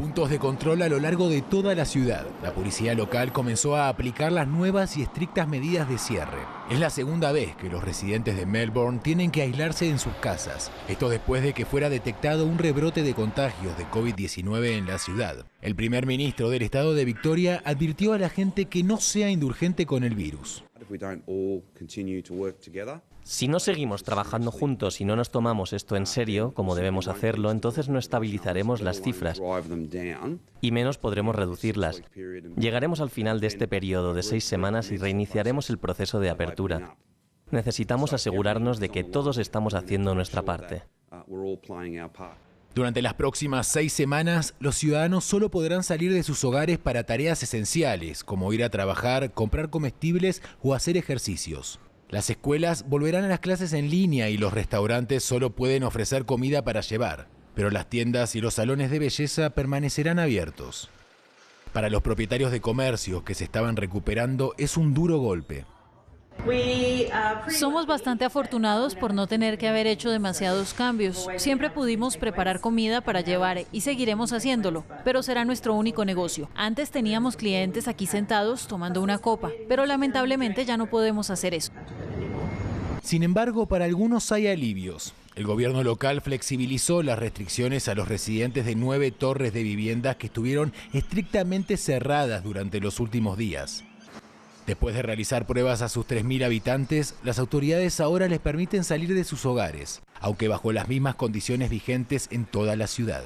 puntos de control a lo largo de toda la ciudad. La policía local comenzó a aplicar las nuevas y estrictas medidas de cierre. Es la segunda vez que los residentes de Melbourne tienen que aislarse en sus casas, esto después de que fuera detectado un rebrote de contagios de COVID-19 en la ciudad. El primer ministro del estado de Victoria advirtió a la gente que no sea indulgente con el virus. Si no seguimos trabajando juntos y no nos tomamos esto en serio, como debemos hacerlo, entonces no estabilizaremos las cifras y menos podremos reducirlas. Llegaremos al final de este periodo de seis semanas y reiniciaremos el proceso de apertura. Necesitamos asegurarnos de que todos estamos haciendo nuestra parte. Uh, durante las próximas seis semanas, los ciudadanos solo podrán salir de sus hogares para tareas esenciales, como ir a trabajar, comprar comestibles o hacer ejercicios. Las escuelas volverán a las clases en línea y los restaurantes solo pueden ofrecer comida para llevar, pero las tiendas y los salones de belleza permanecerán abiertos. Para los propietarios de comercios que se estaban recuperando es un duro golpe. Uh, Somos bastante afortunados por no tener que haber hecho demasiados cambios. Siempre pudimos preparar comida para llevar y seguiremos haciéndolo, pero será nuestro único negocio. Antes teníamos clientes aquí sentados tomando una copa, pero lamentablemente ya no podemos hacer eso. Sin embargo, para algunos hay alivios. El gobierno local flexibilizó las restricciones a los residentes de nueve torres de viviendas que estuvieron estrictamente cerradas durante los últimos días. Después de realizar pruebas a sus 3.000 habitantes, las autoridades ahora les permiten salir de sus hogares, aunque bajo las mismas condiciones vigentes en toda la ciudad.